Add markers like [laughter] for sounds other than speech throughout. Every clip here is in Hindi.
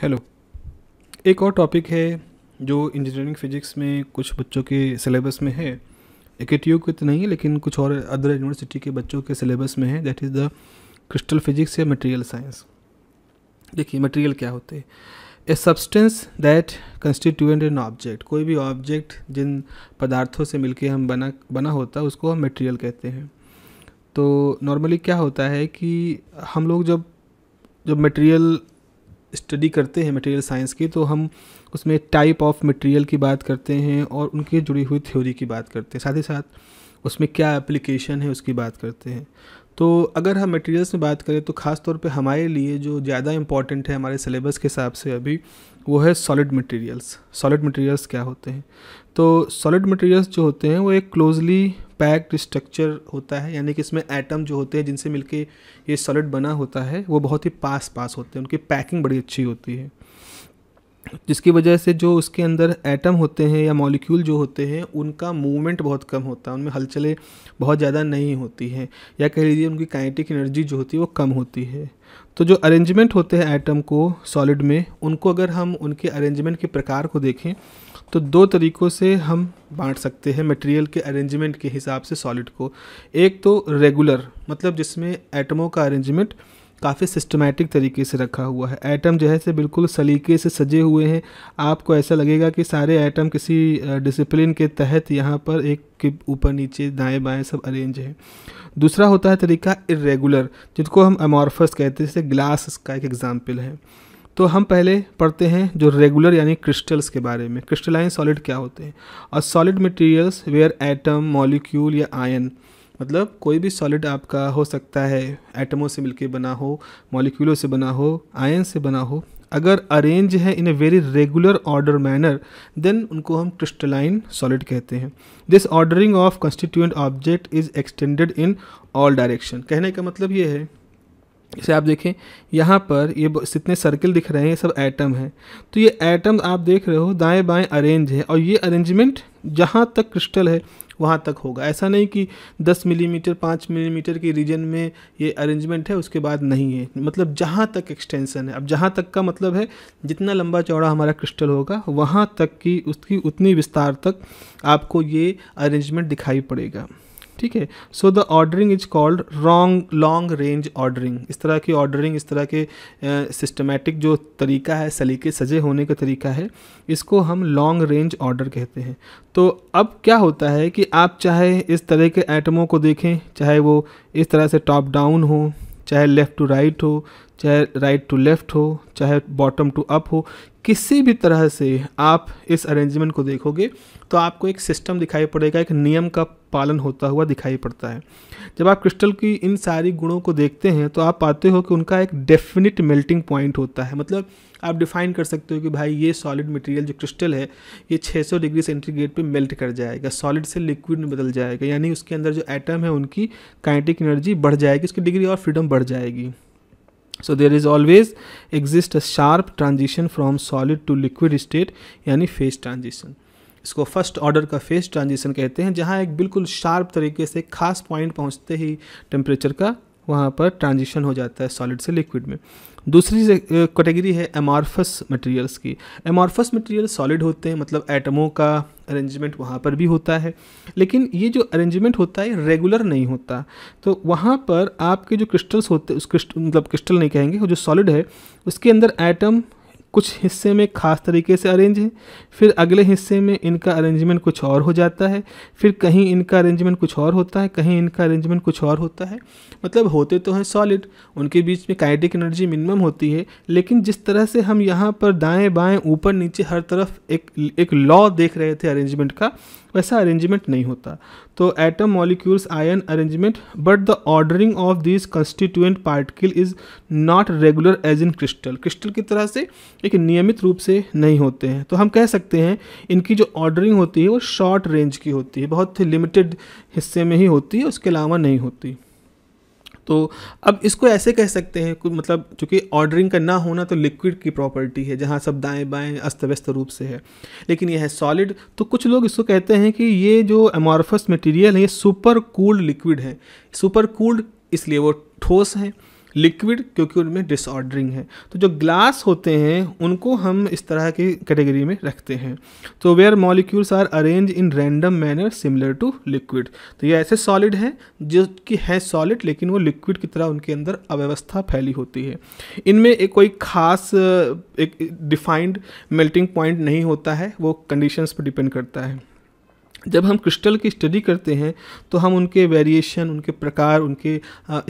हेलो एक और टॉपिक है जो इंजीनियरिंग फिजिक्स में कुछ बच्चों के सिलेबस में है एक यू के तो नहीं है लेकिन कुछ और अदर यूनिवर्सिटी के बच्चों के सिलेबस में है that is the crystal physics या मटेरियल साइंस देखिए मटेरियल क्या होते हैं a substance that constituent an object कोई भी ऑब्जेक्ट जिन पदार्थों से मिलकर हम बना बना होता है उसको हम मटेरियल कहते हैं तो नॉर्मली क्या होता है कि हम लोग जब जब मटेरियल स्टडी करते हैं मटेरियल साइंस की तो हम उसमें टाइप ऑफ मटेरियल की बात करते हैं और उनके जुड़ी हुई थ्योरी की बात करते हैं साथ ही साथ उसमें क्या एप्लीकेशन है उसकी बात करते हैं तो अगर हम मटेरियल्स में बात करें तो ख़ास तौर पे हमारे लिए जो ज़्यादा इम्पॉर्टेंट है हमारे सिलेबस के हिसाब से अभी वो है सॉलिड मटेरियल्स सॉलिड मटेरियल्स क्या होते हैं तो सॉलिड मटेरियल्स जो होते हैं वो एक क्लोजली पैक्ड स्ट्रक्चर होता है यानी कि इसमें एटम जो होते हैं जिनसे मिलके ये सॉलिड बना होता है वो बहुत ही पास पास होते हैं उनकी पैकिंग बड़ी अच्छी होती है जिसकी वजह से जो उसके अंदर एटम होते हैं या मॉलिक्यूल जो होते हैं उनका मूवमेंट बहुत कम होता है उनमें हलचलें बहुत ज़्यादा नहीं होती हैं या कह लीजिए उनकी काइनेटिक एनर्जी जो होती है वो कम होती है तो जो अरेंजमेंट होते हैं एटम को सॉलिड में उनको अगर हम उनके अरेंजमेंट के प्रकार को देखें तो दो तरीक़ों से हम बांट सकते हैं मटेरियल के अरेंजमेंट के हिसाब से सॉलिड को एक तो रेगुलर मतलब जिसमें एटमों का अरेंजमेंट काफ़ी सिस्टमेटिक तरीके से रखा हुआ है एटम जो है से बिल्कुल सलीके से सजे हुए हैं आपको ऐसा लगेगा कि सारे एटम किसी डिसिप्लिन के तहत यहाँ पर एक के ऊपर नीचे दाएं बाएं सब अरेंज हैं दूसरा होता है तरीका इरेगुलर जिनको हम अमॉर्फस कहते हैं जैसे ग्लास का एक एग्ज़ाम्पल है तो हम पहले पढ़ते हैं जो रेगुलर यानी क्रिस्टल्स के बारे में क्रिस्टलाइन सॉलिड क्या होते हैं और solid materials where atom molecule या आयन मतलब कोई भी सॉलिड आपका हो सकता है एटमों से मिलकर बना हो मॉलिक्यूलों से बना हो आयन से बना हो अगर अरेंज है in a very regular order manner then उनको हम क्रिस्टलाइन सॉलिड कहते हैं this ordering of constituent object is extended in all direction कहने का मतलब ये है इसे आप देखें यहाँ पर ये जितने सर्किल दिख रहे हैं ये सब एटम हैं तो ये एटम आप देख रहे हो दाएं बाएं अरेंज है और ये अरेंजमेंट जहाँ तक क्रिस्टल है वहाँ तक होगा ऐसा नहीं कि 10 मिलीमीटर 5 मिलीमीटर के रीजन में ये अरेंजमेंट है उसके बाद नहीं है मतलब जहाँ तक एक्सटेंसन है अब जहाँ तक का मतलब है जितना लंबा चौड़ा हमारा क्रिस्टल होगा वहाँ तक की उसकी उतनी विस्तार तक आपको ये अरेंजमेंट दिखाई पड़ेगा ठीक है so the ordering is called wrong long range ordering इस तरह की ऑर्डरिंग इस तरह के सिस्टमेटिक जो तरीका है सलीके सजे होने का तरीका है इसको हम लॉन्ग रेंज ऑर्डर कहते हैं तो अब क्या होता है कि आप चाहे इस तरह के एटमों को देखें चाहे वो इस तरह से टॉप डाउन हो चाहे लेफ़्ट टू राइट हो चाहे राइट टू लेफ़्ट हो चाहे बॉटम टू अप हो किसी भी तरह से आप इस अरेंजमेंट को देखोगे तो आपको एक सिस्टम दिखाई पड़ेगा एक नियम का पालन होता हुआ दिखाई पड़ता है जब आप क्रिस्टल की इन सारी गुणों को देखते हैं तो आप पाते हो कि उनका एक डेफिनेट मेल्टिंग पॉइंट होता है मतलब आप डिफाइन कर सकते हो कि भाई ये सॉलिड मटेरियल जो क्रिस्टल है ये 600 डिग्री सेंटीग्रेड पे मेल्ट कर जाएगा सॉलिड से लिक्विड में बदल जाएगा यानी उसके अंदर जो एटम है उनकी काइनेटिक एनर्जी बढ़ जाएगी उसकी डिग्री और फ्रीडम बढ़ जाएगी so there is always exist a sharp transition from solid to liquid state यानी फेस ट्रांजिशन इसको फर्स्ट ऑर्डर का फेस ट्रांजिशन कहते हैं जहाँ एक बिल्कुल शार्प तरीके से खास पॉइंट पहुँचते ही टेम्परेचर का वहाँ पर ट्रांजिशन हो जाता है सॉलिड से लिक्विड में दूसरी कैटेगरी है एमार्फस मटेरियल्स की एमार्फस मटेरियल सॉलिड होते हैं मतलब एटमों का अरेंजमेंट वहाँ पर भी होता है लेकिन ये जो अरेंजमेंट होता है रेगुलर नहीं होता तो वहाँ पर आपके जो क्रिस्टल्स होते उस क्रिस्ट मतलब क्रिस्टल नहीं कहेंगे वो जो सॉलिड है उसके अंदर एटम कुछ हिस्से में ख़ास तरीके से अरेंज है फिर अगले हिस्से में इनका अरेंजमेंट कुछ और हो जाता है फिर कहीं इनका अरेंजमेंट कुछ और होता है कहीं इनका अरेंजमेंट कुछ और होता है मतलब होते तो हैं सॉलिड उनके बीच में काइनेटिक एनर्जी मिनिमम होती है लेकिन जिस तरह से हम यहाँ पर दाएँ बाएँ ऊपर नीचे हर तरफ एक एक लॉ देख रहे थे अरेंजमेंट का वैसा अरेंजमेंट नहीं होता तो atom molecules ion arrangement but the ordering of this constituent particle is not regular as in crystal crystal की तरह से एक नियमित रूप से नहीं होते हैं तो हम कह सकते हैं इनकी जो ऑर्डरिंग होती है वो शॉर्ट रेंज की होती है बहुत ही लिमिटेड हिस्से में ही होती है उसके अलावा नहीं होती तो अब इसको ऐसे कह सकते हैं कुछ मतलब चूँकि ऑर्डरिंग का ना होना तो लिक्विड की प्रॉपर्टी है जहाँ सब दाएँ बाएँ अस्त व्यस्त रूप से है लेकिन यह है सॉलिड तो कुछ लोग इसको कहते हैं कि ये जो एमॉर्फस मटेरियल है ये सुपर कूल्ड लिक्विड है सुपर कूल्ड इसलिए वो ठोस हैं लिक्विड क्योंकि उनमें डिसऑर्डरिंग है तो जो ग्लास होते हैं उनको हम इस तरह की कैटेगरी में रखते हैं तो where molecules are arrange in random manner similar to liquid तो ये ऐसे सॉलिड हैं जो कि है सॉलिड लेकिन वो लिक्विड की तरह उनके अंदर अव्यवस्था फैली होती है इनमें एक कोई खास एक डिफाइंड मेल्टिंग पॉइंट नहीं होता है वो कंडीशंस पर डिपेंड करता है जब हम क्रिस्टल की स्टडी करते हैं तो हम उनके वेरिएशन उनके प्रकार उनके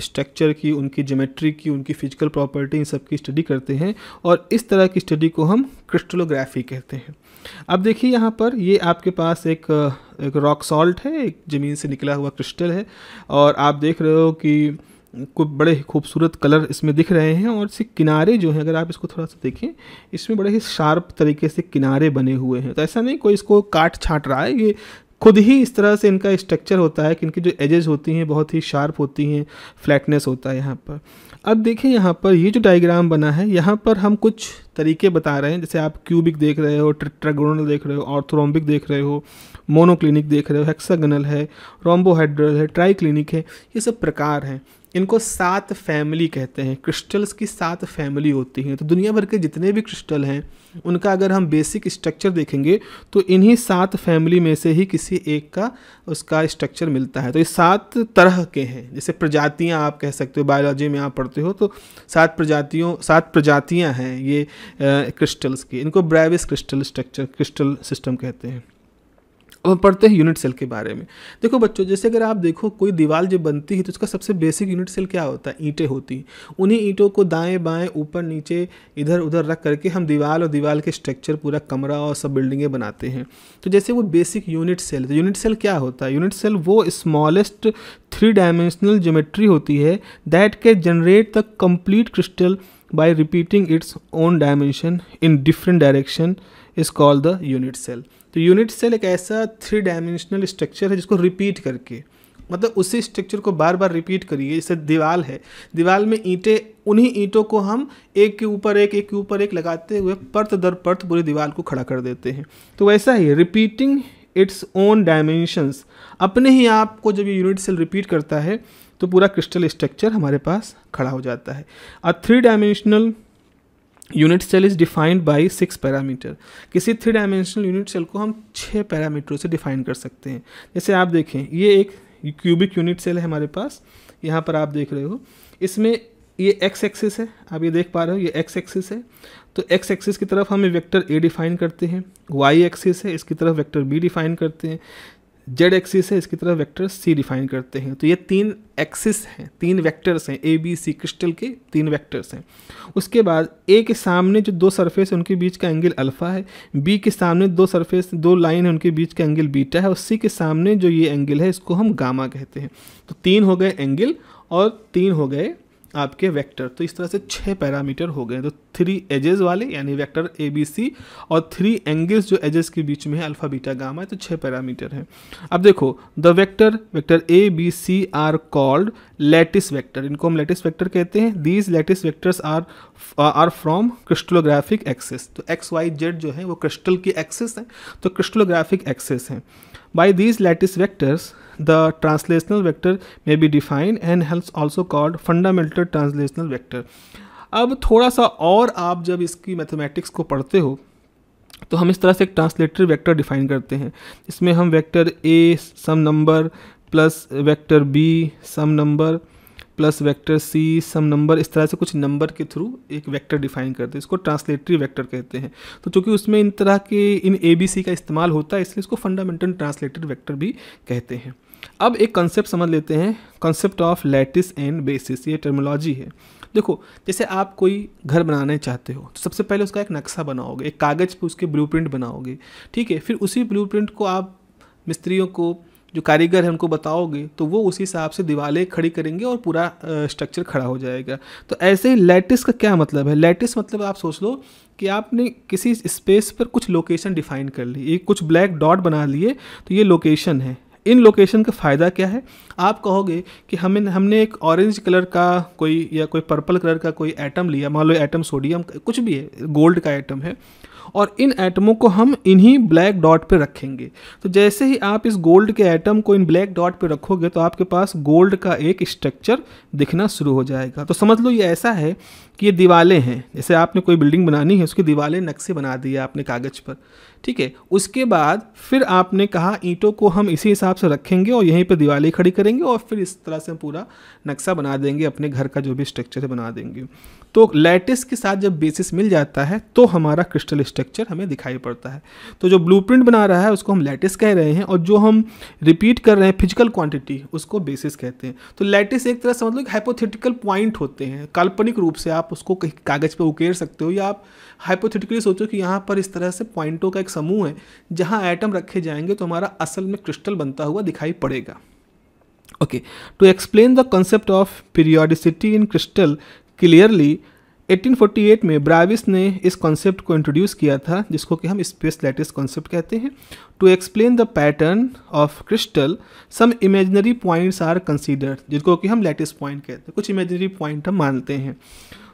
स्ट्रक्चर की उनकी ज्योमेट्री की उनकी फिजिकल प्रॉपर्टी इन सब की स्टडी करते हैं और इस तरह की स्टडी को हम क्रिस्टलोग्राफी कहते हैं अब देखिए यहाँ पर ये आपके पास एक एक रॉक सॉल्ट है एक ज़मीन से निकला हुआ क्रिस्टल है और आप देख रहे हो कि कुछ बड़े खूबसूरत कलर इसमें दिख रहे हैं और इसके किनारे जो हैं अगर आप इसको थोड़ा सा देखें इसमें बड़े ही शार्प तरीके से किनारे बने हुए हैं तो ऐसा नहीं कोई इसको काट छाट रहा है ये खुद ही इस तरह से इनका स्ट्रक्चर होता है कि इनकी जो एजेस होती हैं बहुत ही शार्प होती हैं फ्लैटनेस होता है यहाँ पर अब देखें यहाँ पर ये जो डायग्राम बना है यहाँ पर हम कुछ तरीके बता रहे हैं जैसे आप क्यूबिक देख रहे हो ट्रेगोनल देख रहे हो ऑर्थोरोम्बिक देख रहे हो मोनोक्लिनिक देख रहे हो हेक्सागनल है रोम्बोहाइड्रल है ट्राईक्लिनिक है ये सब प्रकार हैं इनको सात फैमिली कहते हैं क्रिस्टल्स की सात फैमिली होती हैं तो दुनिया भर के जितने भी क्रिस्टल हैं उनका अगर हम बेसिक स्ट्रक्चर देखेंगे तो इन्हीं सात फैमिली में से ही किसी एक का उसका स्ट्रक्चर मिलता है तो ये सात तरह के हैं जैसे प्रजातियाँ आप कह सकते हो बायोलॉजी में आप पढ़ते हो तो सात प्रजातियों सात प्रजातियाँ हैं ये क्रिस्टल्स की इनको Bravais crystal structure crystal system कहते हैं और पढ़ते हैं यूनिट सेल के बारे में देखो बच्चों जैसे अगर आप देखो कोई दीवार जब बनती है तो उसका सबसे बेसिक यूनिट सेल क्या होता है ईंटें होती हैं उन्हीं ईंटों को दाएं बाएं ऊपर नीचे इधर उधर रख करके हम दीवार और दीवार के स्ट्रक्चर पूरा कमरा और सब बिल्डिंगें बनाते हैं तो जैसे वो बेसिक यूनिट सेल तो यूनिट सेल क्या होता है यूनिट सेल वो स्मॉलेस्ट थ्री डायमेंशनल ज्योमेट्री होती है दैट के generate the complete crystal by repeating its own dimension in different direction is called the unit cell तो यूनिट सेल एक ऐसा थ्री डायमेंशनल स्ट्रक्चर है जिसको रिपीट करके मतलब उसी स्ट्रक्चर को बार बार रिपीट करिए जैसे दीवार है दीवाल में ईंटें उन्हीं ईंटों को हम एक के ऊपर एक एक के ऊपर एक लगाते हुए परत दर परत पूरी दीवार को खड़ा कर देते हैं तो वैसा ही रिपीटिंग इट्स ओन डायमेंशंस अपने ही आप को जब ये यूनिट सेल रिपीट करता है तो पूरा क्रिस्टल स्ट्रक्चर हमारे पास खड़ा हो जाता है a three dimensional unit cell is defined by six parameter किसी थ्री डायमेंशनल यूनिट सेल को हम छः पैरामीटरों से डिफाइन कर सकते हैं जैसे आप देखें ये एक क्यूबिक यूनिट सेल है हमारे पास यहाँ पर आप देख रहे हो इसमें ये एक्स एक्सिस है आप ये देख पा रहे हो ये एक्स एक्सिस है तो एक्स एक्सिस की तरफ हम वेक्टर ए डिफाइन करते हैं वाई एक्सिस है इसकी तरफ वेक्टर बी डिफाइन करते हैं जेड एक्सिस है इसकी तरफ वेक्टर सी डिफाइन करते हैं तो ये तीन एक्सिस हैं तीन वेक्टर्स हैं ए बी सी क्रिस्टल के तीन वेक्टर्स हैं उसके बाद ए के सामने जो दो सरफेस है उनके बीच का एंगल अल्फ़ा है बी के सामने दो सरफेस दो लाइन है उनके बीच का एंगल बीटा है और सी के सामने जो ये एंगल है इसको हम गामा कहते हैं तो तीन हो गए एंगल और तीन हो गए आपके वेक्टर तो इस तरह से छह पैरामीटर हो गए तो थ्री एजेस वाले यानी वेक्टर ए बी सी और थ्री एंगल्स जो एजेस के बीच में है अल्फ़ा बीटा गामा है तो छः पैरामीटर हैं अब देखो the vector vector A B C are called lattice vector इनको हम लेटिस वेक्टर कहते हैं these lattice vectors are are from crystallographic axes तो एक्स वाई जेड जो है वो क्रिस्टल की एक्सेस है तो क्रिस्टलोग्राफिक एक्सेस है by these lattice vectors The translational vector may be defined and hence also called fundamental translational vector. अब थोड़ा सा और आप जब इसकी मैथमेटिक्स को पढ़ते हो तो हम इस तरह से एक ट्रांसलेटर वेक्टर डिफाइन करते हैं इसमें हम vector A some number plus vector B some number plus vector C some number इस तरह से कुछ नंबर के थ्रू एक वेक्टर डिफाइन करते हैं इसको ट्रांसलेटरी वेक्टर कहते हैं तो चूंकि उसमें इन तरह के इन ए बी सी का इस्तेमाल होता है इसलिए इसको फंडामेंटल ट्रांसलेटरी वेक्टर भी कहते हैं अब एक कंसेप्ट समझ लेते हैं concept of lattice and basis ये टर्मोलॉजी है देखो जैसे आप कोई घर बनाना चाहते हो तो सबसे पहले उसका एक नक्शा बनाओगे एक कागज़ पर उसके ब्लू बनाओगे ठीक है फिर उसी ब्लू को आप मिस्त्रियों को जो कारीगर है उनको बताओगे तो वो उसी हिसाब से दीवारें खड़ी करेंगे और पूरा स्ट्रक्चर खड़ा हो जाएगा तो ऐसे ही लैटिस का क्या मतलब है लैटिस मतलब आप सोच लो कि आपने किसी स्पेस पर कुछ लोकेशन डिफाइन कर ली एक कुछ ब्लैक डॉट बना लिए तो ये लोकेशन है इन लोकेशन का फ़ायदा क्या है आप कहोगे कि हमें हमने एक ऑरेंज कलर का कोई या कोई पर्पल कलर का कोई एटम लिया मान लो एटम सोडियम कुछ भी है गोल्ड का एटम है और इन एटमों को हम इन्हीं ब्लैक डॉट पर रखेंगे तो जैसे ही आप इस गोल्ड के एटम को इन ब्लैक डॉट पर रखोगे तो आपके पास गोल्ड का एक स्ट्रक्चर दिखना शुरू हो जाएगा तो समझ लो ये ऐसा है कि ये दीवालें हैं जैसे आपने कोई बिल्डिंग बनानी है उसकी दीवालें नक्शे बना दिए आपने कागज़ पर ठीक है उसके बाद फिर आपने कहा ईंटों को हम इसी हिसाब से रखेंगे और यहीं पर दिवाली खड़ी करेंगे और फिर इस तरह से हम पूरा नक्शा बना देंगे अपने घर का जो भी स्ट्रक्चर है बना देंगे तो लैटिस के साथ जब बेसिस मिल जाता है तो हमारा क्रिस्टल स्ट्रक्चर हमें दिखाई पड़ता है तो जो ब्लू बना रहा है उसको हम लैटिस कह रहे हैं और जो हम रिपीट कर रहे हैं फिजिकल क्वांटिटी उसको बेसिस कहते हैं तो लैटिस एक तरह से मतलब हाइपोथेटिकल पॉइंट होते हैं काल्पनिक रूप से आप आप उसको कागज़ पर उकेर सकते हो या आप हाइपोथेटिकली सोचो कि यहाँ पर इस तरह से पॉइंटों का एक समूह है जहाँ आइटम रखे जाएंगे तो हमारा असल में क्रिस्टल बनता हुआ दिखाई पड़ेगा okay to explain the concept of periodicity in crystal clearly 1848 में ब्राविस ने इस कॉन्सेप्ट को इंट्रोड्यूस किया था जिसको कि हम स्पेस लैटिस कॉन्सेप्ट कहते हैं to explain the pattern of crystal some imaginary points are considered जिसको कि हम लैटिस पॉइंट कहते हैं कुछ इमेजनरी पॉइंट हम मानते हैं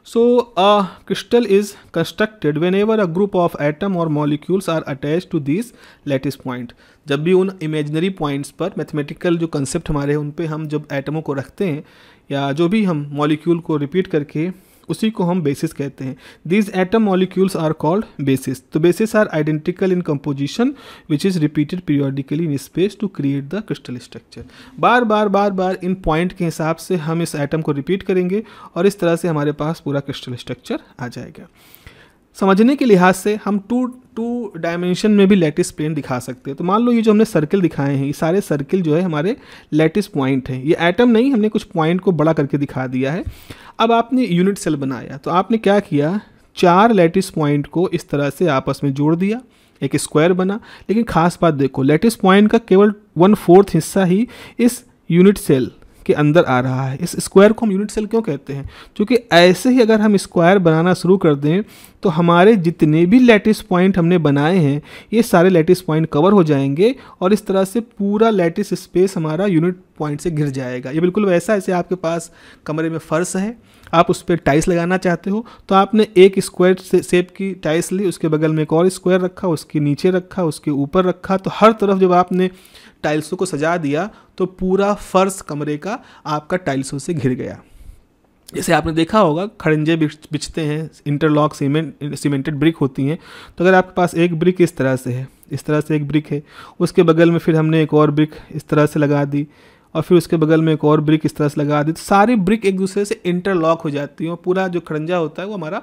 So a crystal is constructed whenever a group of atom or molecules are attached to these lattice point. जब भी उन इमेजनरी पॉइंट्स पर मैथमेटिकल जो कंसेप्ट हमारे हैं उन पे हम जब एटमों को रखते हैं या जो भी हम मॉलिक्यूल को रिपीट करके उसी को हम बेसिस कहते हैं these atom molecules are called basis तो basis are identical in composition which is repeated periodically in space to create the crystal structure बार बार बार बार इन पॉइंट के हिसाब से हम इस एटम को रिपीट करेंगे और इस तरह से हमारे पास पूरा क्रिस्टल स्ट्रक्चर आ जाएगा समझने के लिहाज से हम टू टू डायमेंशन में भी लेटिस प्लेन दिखा सकते हैं तो मान लो ये जो हमने सर्किल दिखाए हैं ये सारे सर्किल जो है हमारे लेटिस पॉइंट हैं ये एटम नहीं हमने कुछ पॉइंट को बड़ा करके दिखा दिया है अब आपने यूनिट सेल बनाया तो आपने क्या किया चार लेटिस पॉइंट को इस तरह से आपस में जोड़ दिया एक स्क्वायर बना लेकिन खास बात देखो लेटिस पॉइंट का केवल वन फोर्थ हिस्सा ही इस यूनिट सेल के अंदर आ रहा है इस स्क्वायर को हम यूनिट सेल क्यों कहते हैं क्योंकि ऐसे ही अगर हम स्क्वायर बनाना शुरू कर दें तो हमारे जितने भी लैटिस पॉइंट हमने बनाए हैं ये सारे लैटिस पॉइंट कवर हो जाएंगे और इस तरह से पूरा लैटिस स्पेस हमारा यूनिट पॉइंट से घिर जाएगा ये बिल्कुल वैसा ऐसे आपके पास कमरे में फ़र्श है आप उस पर टाइल्स लगाना चाहते हो तो आपने एक स्क्वायर से, शेप की टाइल्स ली उसके बगल में एक और स्क्वायर रखा उसके नीचे रखा उसके ऊपर रखा तो हर तरफ जब आपने टाइल्सों को सजा दिया तो पूरा फर्श कमरे का आपका टाइल्सों से घिर गया जैसे आपने देखा होगा खड़ंजे बिछते हैं इंटरलॉक सीमेंट सीमेंटेड ब्रिक होती हैं तो अगर आपके पास एक ब्रिक इस तरह से है इस तरह से एक ब्रिक है उसके बगल में फिर हमने एक और ब्रिक इस तरह से लगा दी और फिर उसके बगल में एक और ब्रिक इस तरह से लगा दी तो सारी ब्रिक एक दूसरे से इंटरलॉक हो जाती है और पूरा जो खड़ंजा होता है वो हमारा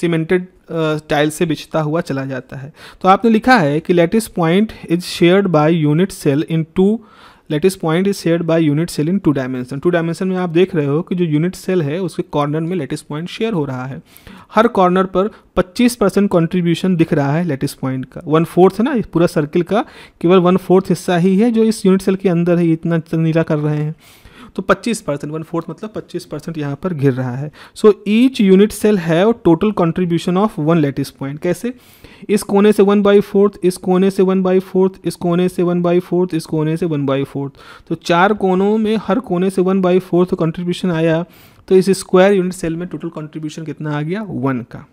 सीमेंटेड टाइल से बिछता हुआ चला जाता है तो आपने लिखा है कि lattice point is shared by unit cell in two lattice point is share by unit cell in two dimension two dimension में आप देख रहे हो कि जो यूनिट सेल है उसके कॉर्नर में लेटेस्ट पॉइंट शेयर हो रहा है हर कॉर्नर पर 25 परसेंट कॉन्ट्रीब्यूशन दिख रहा है लेटेस्ट पॉइंट का वन फोर्थ है ना पूरा सर्किल का केवल वन फोर्थ हिस्सा ही है जो इस यूनिट सेल के अंदर है इतना नीला कर रहे हैं तो 25 परसेंट वन फोर्थ मतलब 25 परसेंट यहाँ पर घिर रहा है so each unit cell have total contribution of one lattice point कैसे इस कोने से वन बाई फोर्थ इस कोने से वन बाई फोर्थ इस कोने से वन बाई फोर्थ इस कोने से वन बाई फोर्थ तो चार कोनों में हर कोने से वन बाई फोर्थ कंट्रीब्यूशन आया तो इस स्क्वायर यूनिट सेल में टोटल कंट्रीब्यूशन कितना आ गया वन का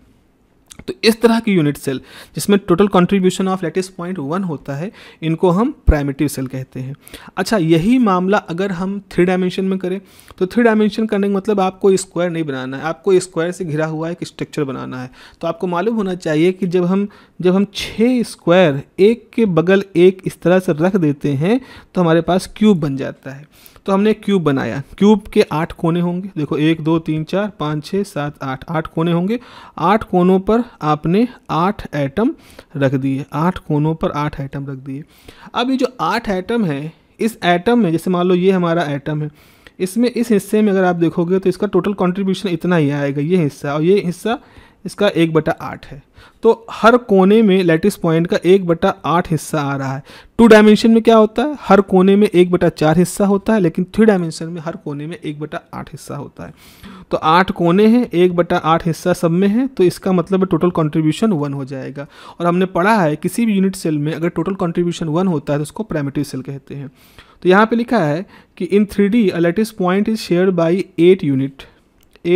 तो इस तरह की यूनिट सेल जिसमें total contribution of lattice point one होता है इनको हम प्राइमेटिव सेल कहते हैं अच्छा यही मामला अगर हम थ्री डायमेंशन में करें तो थ्री डायमेंशन करने का मतलब आपको स्क्वायर नहीं बनाना है आपको स्क्वायर से घिरा हुआ एक स्ट्रक्चर बनाना है तो आपको मालूम होना चाहिए कि जब हम जब हम छः स्क्वायर एक के बगल एक इस तरह से रख देते हैं तो हमारे पास क्यूब बन जाता है तो हमने एक क्यूब बनाया क्यूब के आठ कोने होंगे देखो एक दो तीन चार पाँच छः सात आठ आठ कोने होंगे आठ कोनों पर आपने आठ एटम रख दिए आठ कोनों पर आठ एटम रख दिए अब ये जो आठ एटम है इस एटम में जैसे मान लो ये हमारा एटम है इसमें इस हिस्से में अगर आप देखोगे तो इसका टोटल कंट्रीब्यूशन इतना ही आएगा ये हिस्सा और ये हिस्सा इसका एक बटा आठ है तो हर कोने में लेटिस पॉइंट का एक बटा आठ हिस्सा आ रहा है टू डायमेंशन में क्या होता है हर कोने में एक बटा चार हिस्सा होता है लेकिन थ्री डायमेंशन में हर कोने में एक बटा आठ हिस्सा होता है तो आठ कोने हैं एक बटा आठ हिस्सा सब में है तो इसका मतलब टोटल कॉन्ट्रीब्यूशन वन हो जाएगा और हमने पढ़ा है किसी भी यूनिट सेल में अगर टोटल कॉन्ट्रीब्यूशन वन होता है तो उसको प्राइमेटिव सेल कहते हैं तो यहाँ पर लिखा है कि in three D lattice point is share by eight unit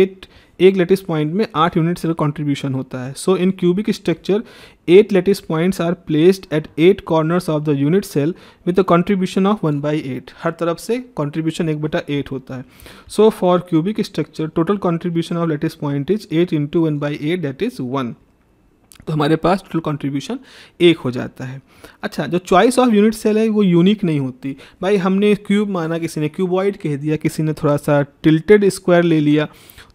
eight एक लेटेस्ट पॉइंट में आठ यूनिट सेल कॉन्ट्रीब्यूशन होता है so in cubic structure eight lattice points are placed at eight corners of the unit cell with a contribution of one by eight हर तरफ से कॉन्ट्रीब्यूशन एक बटा एट होता है so for cubic structure total contribution of lattice point is eight into one by eight that is one तो हमारे पास टोटल कंट्रीब्यूशन एक हो जाता है अच्छा जो चॉइस ऑफ यूनिट सेल है वो यूनिक नहीं होती भाई हमने क्यूब माना किसी ने क्यूबॉइड कह दिया किसी ने थोड़ा सा टिल्टेड स्क्वायर ले लिया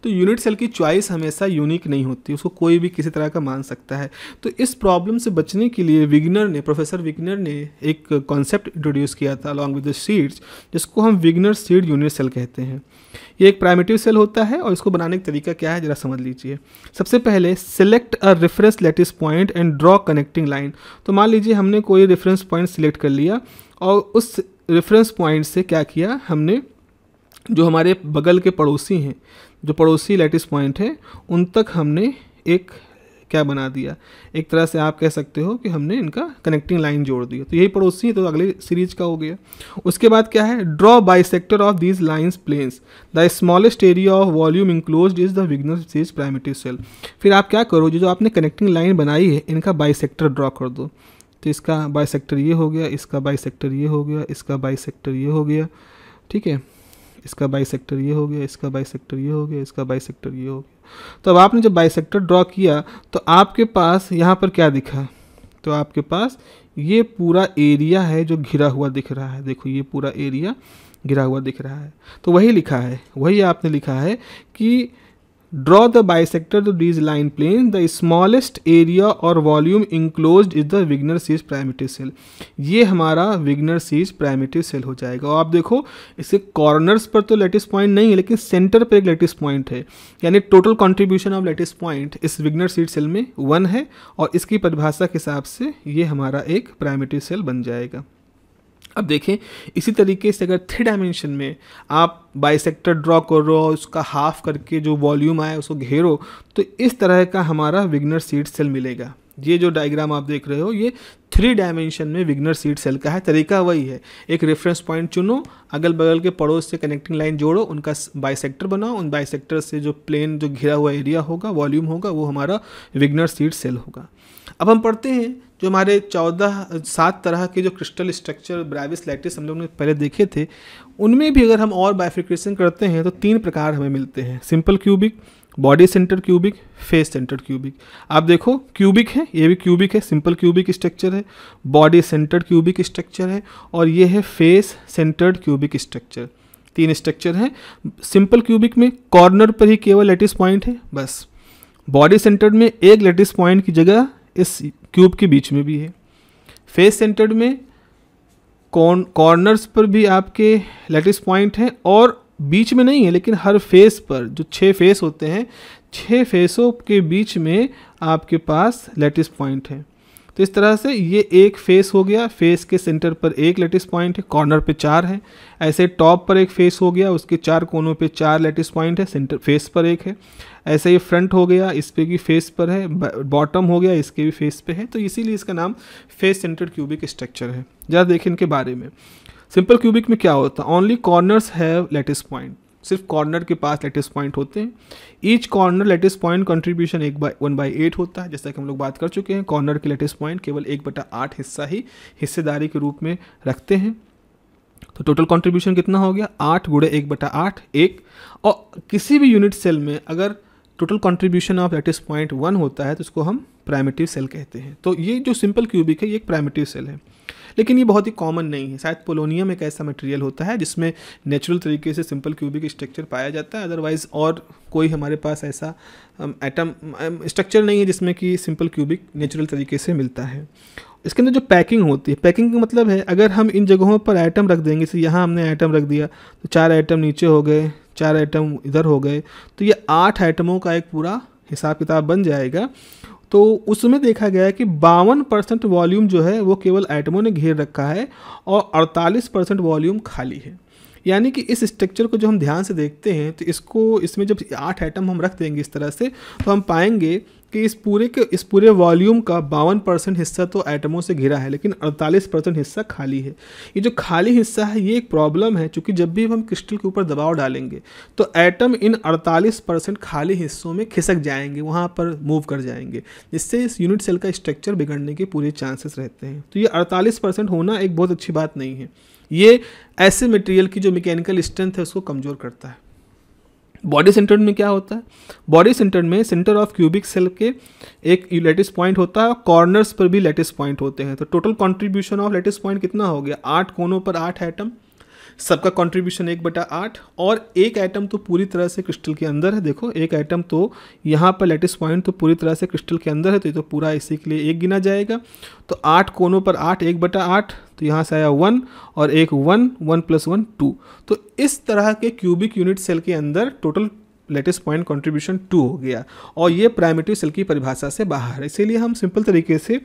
तो यूनिट सेल की चॉइस हमेशा यूनिक नहीं होती उसको कोई भी किसी तरह का मान सकता है तो इस प्रॉब्लम से बचने के लिए विग्नर ने प्रोफेसर विग्नर ने एक कॉन्सेप्ट इंट्रोड्यूस किया था अलॉन्ग विद द सीड्स जिसको हम विग्नर सीड यूनिट सेल कहते हैं ये एक प्राइमेटिव सेल होता है और इसको बनाने का तरीका क्या है जरा समझ लीजिए सबसे पहले select a reference lattice point and draw connecting line तो मान लीजिए हमने कोई रेफरेंस पॉइंट सिलेक्ट कर लिया और उस रेफरेंस पॉइंट से क्या किया हमने जो हमारे बगल के पड़ोसी हैं जो पड़ोसी लेटिस पॉइंट है उन तक हमने एक क्या बना दिया एक तरह से आप कह सकते हो कि हमने इनका कनेक्टिंग लाइन जोड़ दिया तो यही पड़ोसी तो अगले सीरीज का हो गया उसके बाद क्या है draw bisector of these lines planes the smallest area of volume enclose is the Wigner Seitz primitive cell फिर आप क्या करो जो जो आपने कनेक्टिंग लाइन बनाई है इनका बाई सेक्टर ड्रॉ कर दो तो इसका बाई सेक्टर ये हो गया इसका बाई सेक्टर ये हो गया इसका बाई सेक्टर ये हो गया ठीक है इसका बाई सेक्टर ये हो गया इसका बाई सेक्टर ये हो गया इसका बाई सेक्टर ये हो गया तो अब आपने जब बाई सेक्टर ड्रॉ किया तो आपके पास यहाँ पर क्या दिखा तो आपके पास ये पूरा एरिया है जो घिरा हुआ दिख रहा है देखो ये पूरा एरिया घिरा हुआ दिख रहा है तो वही लिखा है वही आपने लिखा है कि Draw the bisector to these line planes. The smallest area or volume enclosed is the Wigner सीज प्राइमेटिव सेल ये हमारा विग्नर सीज प्राइमेटिव सेल हो जाएगा और आप देखो इसे कॉर्नर्स पर तो लेटिस पॉइंट नहीं है लेकिन सेंटर पर एक लेटिस पॉइंट है यानी total contribution of lattice point इस विगनर सीज सेल में वन है और इसकी परिभाषा के हिसाब से ये हमारा एक प्राइमेटिव सेल बन जाएगा अब देखें इसी तरीके से अगर थ्री डायमेंशन में आप बाइसेक्टर ड्रॉ करो और उसका हाफ करके जो वॉल्यूम आए उसको घेरो तो इस तरह का हमारा विग्नर सीड सेल मिलेगा ये जो डायग्राम आप देख रहे हो ये थ्री डायमेंशन में विग्नर सीड सेल का है तरीका वही है एक रेफरेंस पॉइंट चुनो अगल बगल के पड़ोस से कनेक्टिंग लाइन जोड़ो उनका बाइसेक्टर बनाओ उन बाइसेक्टर से जो प्लेन जो घिरा हुआ एरिया होगा वॉल्यूम होगा वो हमारा विग्नर सीड सेल होगा अब हम पढ़ते हैं जो हमारे चौदह सात तरह के जो क्रिस्टल स्ट्रक्चर ब्राइविस लैटिस हम लोग ने पहले देखे थे उनमें भी अगर हम और बाइफ्रिक्रेशन करते हैं तो तीन प्रकार हमें मिलते हैं simple cubic body center cubic face center cubic आप देखो क्यूबिक है ये भी क्यूबिक है सिंपल क्यूबिक स्ट्रक्चर है बॉडी सेंटर्ड क्यूबिक स्ट्रक्चर है और ये है फेस सेंटर्ड क्यूबिक स्ट्रक्चर तीन स्ट्रक्चर हैं सिंपल क्यूबिक में कॉर्नर पर ही केवल लेटिस पॉइंट है बस बॉडी सेंटर्ड में एक लेटिस पॉइंट की जगह इस क्यूब के बीच में भी है फेस सेंटर्ड में कॉर्नर्स पर भी आपके लेटेस्ट पॉइंट हैं और बीच में नहीं है लेकिन हर फेस पर जो छः फेस होते हैं छः फेसों के बीच में आपके पास लेटेस्ट पॉइंट है तो इस तरह से ये एक फेस हो गया फेस के सेंटर पर एक लेटेस्ट पॉइंट है कॉर्नर पे चार है ऐसे टॉप पर एक फेस हो गया उसके चार कोनों पे चार लेटेस्ट पॉइंट है सेंटर फेस पर एक है ऐसा ये फ्रंट हो गया इस पर भी फेस पर है बॉटम हो गया इसके भी फेस पे है तो इसीलिए इसका नाम फेस सेंटर्ड क्यूबिक स्ट्रक्चर है ज़रा देखें इनके बारे में सिंपल क्यूबिक में क्या होता है only corners have lattice point सिर्फ कॉर्नर के पास लेटेस्ट पॉइंट होते हैं each corner lattice point contribution एक बाई वन बाई एट होता है जैसा कि हम लोग बात कर चुके हैं कॉर्नर के लेटेस्ट पॉइंट केवल एक बटा आठ हिस्सा ही हिस्सेदारी के रूप में रखते हैं तो टोटल कंट्रीब्यूशन कितना हो गया आठ गुड़े एक बटा आठ एक और किसी भी यूनिट सेल में अगर total contribution of that is point one होता है तो इसको हम प्राइमेटिव सेल कहते हैं तो ये जो सिंपल क्यूबिक है ये एक प्राइमेटिव सेल है लेकिन ये बहुत ही कॉमन नहीं है शायद पोलोनियम एक ऐसा मटेरियल होता है जिसमें नेचुरल तरीके से सिंपल क्यूबिक स्ट्रक्चर पाया जाता है अदरवाइज और कोई हमारे पास ऐसा एटम um, स्ट्रक्चर um, नहीं है जिसमें कि सिंपल क्यूबिक नेचुरल तरीके से मिलता है इसके अंदर जो पैकिंग होती है पैकिंग का मतलब है अगर हम इन जगहों पर आइटम रख देंगे जैसे यहाँ हमने आइटम रख दिया तो चार आइटम नीचे हो गए चार आइटम इधर हो गए तो ये आठ आइटमों का एक पूरा हिसाब किताब बन जाएगा तो उसमें देखा गया है कि बावन परसेंट वॉल्यूम जो है वो केवल आइटमों ने घेर रखा है और अड़तालीस परसेंट वॉल्यूम खाली है यानी कि इस स्ट्रक्चर को जो हम ध्यान से देखते हैं तो इसको इसमें जब आठ आइटम हम रख देंगे इस तरह से तो हम पाएंगे कि इस पूरे के इस पूरे वॉल्यूम का बावन परसेंट हिस्सा तो आइटमों से घिरा है लेकिन 48 परसेंट हिस्सा खाली है ये जो खाली हिस्सा है ये एक प्रॉब्लम है क्योंकि जब भी हम क्रिस्टल के ऊपर दबाव डालेंगे तो एटम इन 48 परसेंट खाली हिस्सों में खिसक जाएंगे वहाँ पर मूव कर जाएंगे जिससे इस यूनिट सेल का स्ट्रक्चर बिगड़ने के पूरे चांसेस रहते हैं तो ये अड़तालीस होना एक बहुत अच्छी बात नहीं है ये ऐसे मटेरियल की जो मैकेनिकल स्ट्रेंथ है उसको कमज़ोर करता है बॉडी सेंटर में क्या होता है बॉडी सेंटर में सेंटर ऑफ क्यूबिक सेल के एक लेटेस्ट पॉइंट होता है और कॉर्नर्स पर भी लेटेस्ट पॉइंट होते हैं तो total contribution of lattice point कितना हो गया आठ कोनों पर आठ आइटम सबका कंट्रीब्यूशन एक बटा आठ और एक आइटम तो पूरी तरह से क्रिस्टल के अंदर है देखो एक आइटम तो यहाँ पर लेटिस पॉइंट तो पूरी तरह से क्रिस्टल के अंदर है तो ये तो पूरा इसी के लिए एक गिना जाएगा तो आठ कोनों पर आठ एक बटा आठ तो यहाँ से आया वन और एक one one plus one two तो इस तरह के क्यूबिक यूनिट सेल के अंदर total lattice point contribution two हो गया और ये प्राइमेटिव सेल की परिभाषा से बाहर है इसीलिए हम सिंपल तरीके से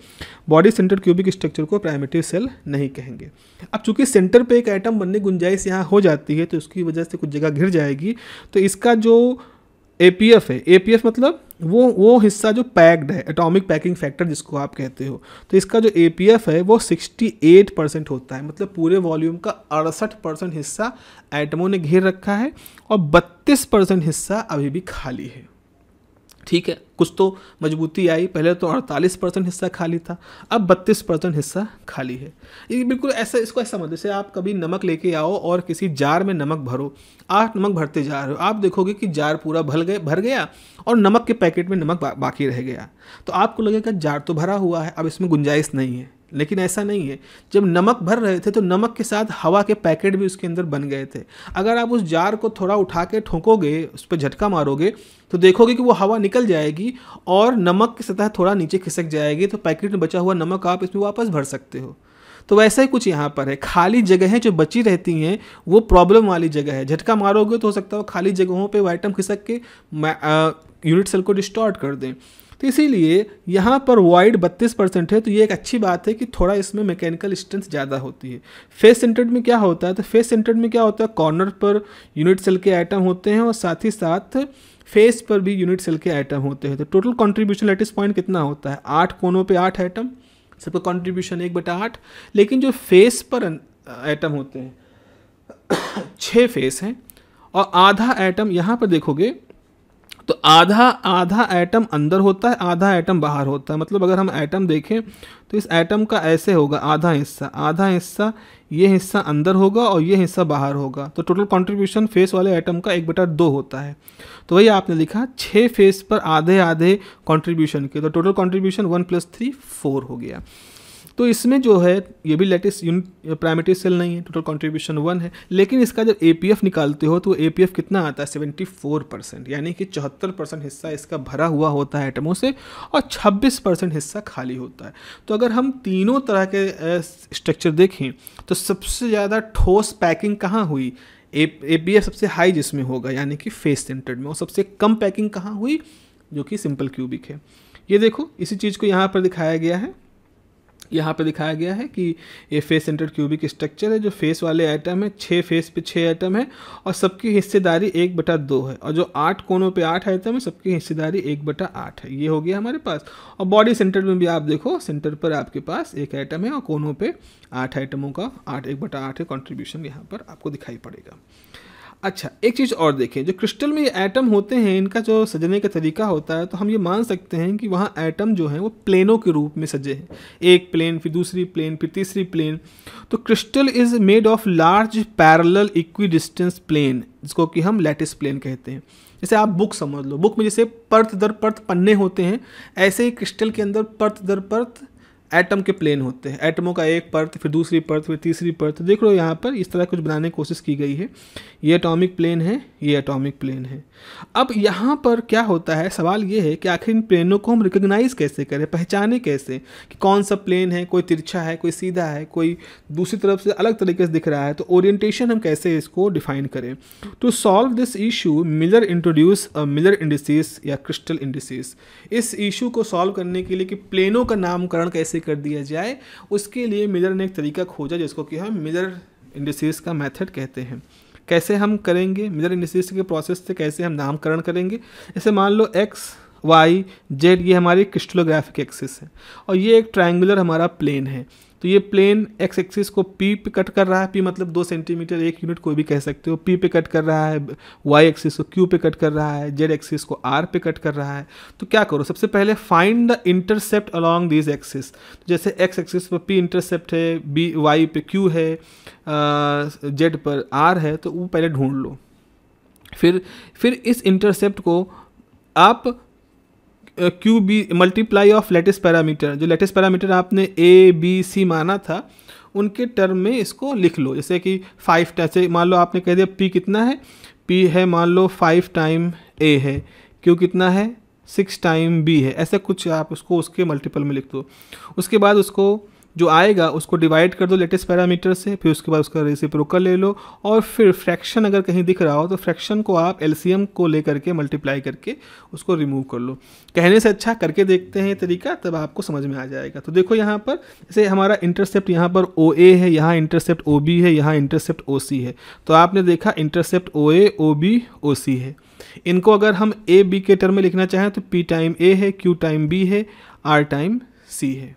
बॉडी सेंटर क्यूबिक स्ट्रक्चर को प्राइमेटिव सेल नहीं कहेंगे अब चूंकि सेंटर पे एक आइटम बनने गुंजाइश यहाँ हो जाती है तो उसकी वजह से कुछ जगह घिर जाएगी तो इसका जो ए पी एफ है ए पी एफ मतलब वो वो हिस्सा जो पैक्ड है एटॉमिक पैकिंग फैक्टर जिसको आप कहते हो तो इसका जो ए पी एफ है वो 68 परसेंट होता है मतलब पूरे वॉल्यूम का अड़सठ परसेंट हिस्सा एटमों ने घेर रखा है और 32 परसेंट हिस्सा अभी भी खाली है ठीक है कुछ तो मजबूती आई पहले तो 48 परसेंट हिस्सा खाली था अब 32 परसेंट हिस्सा खाली है ये बिल्कुल ऐसा इसको ऐसा मत जैसे आप कभी नमक लेके आओ और किसी जार में नमक भरो आप नमक भरते जा रहे हो आप देखोगे कि जार पूरा भर गए भर गया और नमक के पैकेट में नमक बा, बाकी रह गया तो आपको लगेगा जार तो भरा हुआ है अब इसमें गुंजाइश नहीं है लेकिन ऐसा नहीं है जब नमक भर रहे थे तो नमक के साथ हवा के पैकेट भी उसके अंदर बन गए थे अगर आप उस जार को थोड़ा उठा के ठोंकोगे उस पर झटका मारोगे तो देखोगे कि वो हवा निकल जाएगी और नमक की सतह थोड़ा नीचे खिसक जाएगी तो पैकेट में बचा हुआ नमक आप इसमें वापस भर सकते हो तो वैसा ही कुछ यहाँ पर है खाली जगहें जो बची रहती हैं वो प्रॉब्लम वाली जगह है झटका मारोगे तो हो सकता है खाली जगहों पे वो आइटम खिसक के यूनिट सेल को डिस्टॉर्ट कर दें तो इसीलिए यहाँ पर वाइड बत्तीस परसेंट है तो ये एक अच्छी बात है कि थोड़ा इसमें मैकेनिकल स्ट्रेंथ ज़्यादा होती है फेस सेंटर्ड में क्या होता है तो फेस सेंटर्ड में क्या होता है कॉर्नर पर यूनिट सेल के आइटम होते हैं और साथ ही साथ फेस पर भी यूनिट सेल के आइटम होते हैं तो टोटल कॉन्ट्रीब्यूशन लेटिस पॉइंट कितना होता है आठ कोनों पर आठ आइटम सबका कॉन्ट्रीब्यूशन एक बटा आठ लेकिन जो फेस पर आइटम होते हैं [coughs] छः फेस हैं और आधा आइटम यहाँ पर देखोगे तो आधा आधा एटम अंदर होता है आधा एटम बाहर होता है मतलब अगर हम एटम देखें तो इस एटम का ऐसे होगा आधा हिस्सा आधा हिस्सा ये हिस्सा अंदर होगा और ये हिस्सा बाहर होगा तो टोटल कंट्रीब्यूशन फेस वाले एटम का एक बटा दो होता है तो वही आपने लिखा छः फेस पर आधे आधे कंट्रीब्यूशन के तो total contribution one plus three four हो गया तो इसमें जो है ये भी लेटेस्ट यूनिट प्राइमेटिव सेल नहीं है टोटल कंट्रीब्यूशन वन है लेकिन इसका जब ए निकालते हो तो ए कितना आता है सेवेंटी परसेंट यानी कि चौहत्तर परसेंट हिस्सा इसका भरा हुआ होता है एटमों से और छब्बीस परसेंट हिस्सा खाली होता है तो अगर हम तीनों तरह के स्ट्रक्चर देखें तो सबसे ज़्यादा ठोस पैकिंग कहाँ हुई ए पी एफ सबसे हाई जिसमें होगा यानी कि फेस सेंटर्ड में और सबसे कम पैकिंग कहाँ हुई जो कि सिंपल क्यूबिक है ये देखो इसी चीज़ को यहाँ पर दिखाया गया है यहाँ पे दिखाया गया है कि ये फेस सेंटर्ड क्यूबिक स्ट्रक्चर है जो फेस वाले आइटम है छः फेस पे छः आइटम है और सबकी हिस्सेदारी एक बटा दो है और जो आठ कोनों पे आठ आइटम है सबकी हिस्सेदारी एक बटा आठ है ये हो गया हमारे पास और बॉडी सेंटर में भी आप देखो सेंटर पर आपके पास एक आइटम है और कोनों पर आठ आइटमों का आठ एक बटा आठ कॉन्ट्रीब्यूशन यहाँ पर आपको दिखाई पड़ेगा अच्छा एक चीज़ और देखें जो क्रिस्टल में ये एटम होते हैं इनका जो सजने का तरीका होता है तो हम ये मान सकते हैं कि वहाँ एटम जो हैं वो प्लेनों के रूप में सजे हैं एक प्लेन फिर दूसरी प्लेन फिर तीसरी प्लेन तो crystal is made of large parallel equidistant plane जिसको कि हम लेटेस्ट प्लेन कहते हैं जैसे आप बुक समझ लो बुक में जैसे पर्थ दर पर्थ पन्ने होते हैं ऐसे ही क्रिस्टल के अंदर पर्थ दर परत एटम के प्लेन होते हैं एटमों का एक परत फिर दूसरी परत फिर तीसरी परत तो देख लो यहाँ पर इस तरह कुछ बनाने की कोशिश की गई है ये एटॉमिक प्लेन है ये एटॉमिक प्लेन है अब यहाँ पर क्या होता है सवाल ये है कि आखिर इन प्लेनों को हम रिकग्नाइज़ कैसे करें पहचाने कैसे कि कौन सा प्लेन है कोई तिरछा है कोई सीधा है कोई दूसरी तरफ से अलग तरीके से दिख रहा है तो ओरिएंटेशन हम कैसे इसको डिफाइन करें to solve this issue Miller introduce Miller indices या क्रिस्टल इंडिसीज इस इशू को सॉल्व करने के लिए कि प्लेनों का नामकरण कैसे कर दिया जाए उसके लिए मिलर ने एक तरीका खोजा जिसको कि हम मिलर इंडस्ट्रीज का मेथड कहते हैं कैसे हम करेंगे मिलर इंडस्ट्रीज के प्रोसेस से कैसे हम नामकरण करेंगे जैसे मान लो एक्स वाई जेड ये हमारी क्रिस्टलोग्राफिक एक्सिस है और ये एक ट्राइंगुलर हमारा प्लेन है तो ये प्लेन एक्स एक्सिस को पी पे कट कर रहा है पी मतलब दो सेंटीमीटर एक यूनिट कोई भी कह सकते हो पी पे कट कर रहा है वाई एक्सिस को क्यू पे कट कर रहा है जेड एक्सिस को आर पे कट कर रहा है तो क्या करो सबसे पहले find the intercept along this axis जैसे एक्स एक्सिस पर पी इंटरसेप्ट है बी वाई पे क्यू है जेड पर आर है तो वो पहले ढूंढ लो फिर फिर इस इंटरसेप्ट को आप Q B multiply of lattice parameter जो लेटेस्ट पैरामीटर आपने ए बी सी माना था उनके टर्म में इसको लिख लो जैसे कि फाइव जैसे मान लो आपने कह दिया पी कितना है पी है मान लो फाइव टाइम ए है क्यू कितना है सिक्स टाइम बी है ऐसा कुछ आप उसको उसके मल्टीपल में लिख दो उसके बाद उसको जो आएगा उसको डिवाइड कर दो लेटेस्ट पैरामीटर से फिर उसके बाद उसका रेसिप्रोकल ले लो और फिर फ्रैक्शन अगर कहीं दिख रहा हो तो फ्रैक्शन को आप एलसीएम को ले करके मल्टीप्लाई करके उसको रिमूव कर लो कहने से अच्छा करके देखते हैं तरीका तब आपको समझ में आ जाएगा तो देखो यहाँ पर जैसे हमारा इंटरसेप्ट यहाँ पर ओ ए है यहाँ इंटरसेप्ट ओ बी है यहाँ इंटरसेप्ट ओ सी है तो आपने देखा इंटरसेप्ट ओ ए ओ बी ओ सी है इनको अगर हम ए बी के टर्म में लिखना चाहें तो पी टाइम ए है क्यू टाइम बी है आर टाइम सी है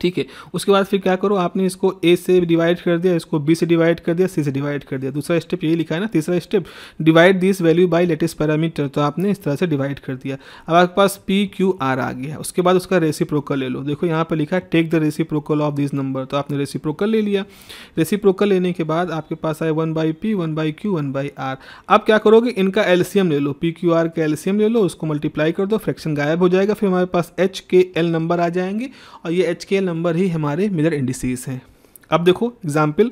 ठीक है उसके बाद फिर क्या करो आपने इसको ए से डिवाइड कर दिया इसको बी से डिवाइड कर दिया सी से डिवाइड कर दिया दूसरा स्टेप यही लिखा है ना तीसरा step divide this value by lattice parameter तो आपने इस तरह से डिवाइड कर दिया अब आपके पास पी क्यू आर आ गया उसके बाद उसका रेसी ले लो देखो यहाँ पर लिखा है टेक द रेसी ऑफ दिस नंबर तो आपने रेसी ले लिया रेसी लेने के बाद आपके पास आए one by P one by Q one by R आप क्या करोगे इनका एल्सियम ले लो पी क्यू आर का एल्सियम ले लो उसको मल्टीप्लाई कर दो फ्रैक्शन गायब हो जाएगा फिर हमारे पास एच के एल नंबर आ जाएंगे और ये एच के एल नंबर ही हमारे मिलर इंडिसीज हैं अब देखो एग्जाम्पल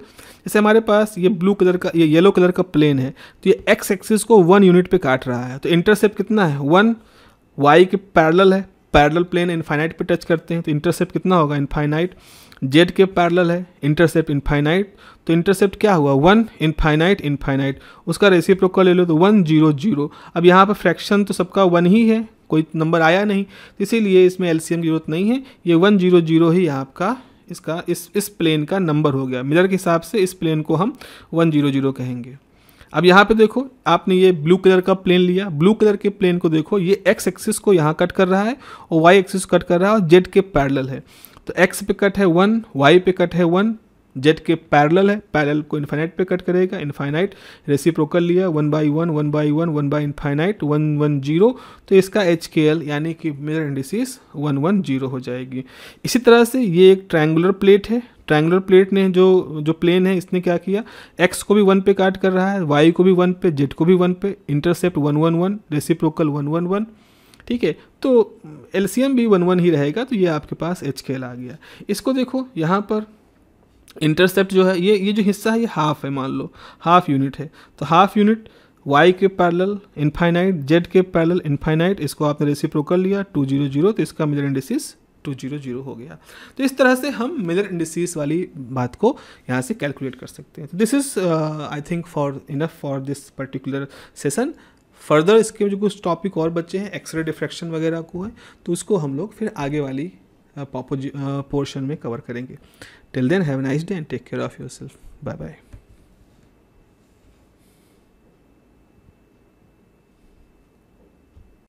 जैसे हमारे पास ये ब्लू कलर का ये येलो कलर का प्लेन है तो ये एक्स एक्सिस को वन यूनिट पे काट रहा है तो इंटरसेप्ट कितना है वन वाई के पैरल है पैरल प्लेन इनफाइनाइट पे टच करते हैं तो इंटरसेप्ट कितना होगा इनफाइनाइट जेड के पैरल है इंटरसेप्ट इनफाइनाइट तो इंटरसेप्ट क्या हुआ वन इनफाइनाइट इनफाइनाइट उसका रेसिप्रोकल ले लो तो वन जीरो जीरो अब यहाँ पर फ्रैक्शन तो सबका वन ही है कोई नंबर आया नहीं तो इसीलिए इसमें एलसीएम की जरूरत नहीं है ये वन जीरो जीरो ही आपका इसका इस इस प्लेन का नंबर हो गया मिरर के हिसाब से इस प्लेन को हम वन जीरो जीरो कहेंगे अब यहाँ पे देखो आपने ये ब्लू कलर का प्लेन लिया ब्लू कलर के प्लेन को देखो ये एक्स एक्सिस को यहाँ कट कर रहा है और वाई एक्सिस कट कर रहा है और जेड के पैरल है तो एक्स पे कट है वन वाई पे कट है वन जेड के पैरेलल है पैरेलल को इन्फाइनाइट पे कट करेगा इन्फाइनाइट रेसिप्रोकल लिया one by one one by one one by infinite one one zero तो इसका एच के एल यानी कि Miller indices one one zero हो जाएगी इसी तरह से ये एक ट्रायंगुलर प्लेट है ट्रायंगुलर प्लेट ने जो जो प्लेन है इसने क्या किया एक्स को भी वन पे काट कर रहा है वाई को भी वन पे जेड को भी वन पे intercept one one one reciprocal one one one ठीक है तो एलसीएम भी वन वन ही रहेगा तो ये आपके पास एच के एल आ गया इसको देखो यहाँ पर इंटरसेप्ट जो है ये ये जो हिस्सा है ये हाफ है मान लो हाफ यूनिट है तो हाफ यूनिट y के पैरेलल इनफाइनाइट z के पैरेलल इनफाइनाइट इसको आपने रेसिप्रोकल लिया टू जीरो जीरो तो इसका Miller indices two zero zero हो गया तो इस तरह से हम मेजर इंडिसिस वाली बात को यहाँ से कैलकुलेट कर सकते हैं तो this is I think for enough for this particular session further इसके जो कुछ टॉपिक और बच्चे हैं एक्सरे डिफ्रैक्शन वगैरह को है तो उसको हम लोग फिर आगे वाली पोर्शन में कवर करेंगे till then have nice day and take care of yourself bye bye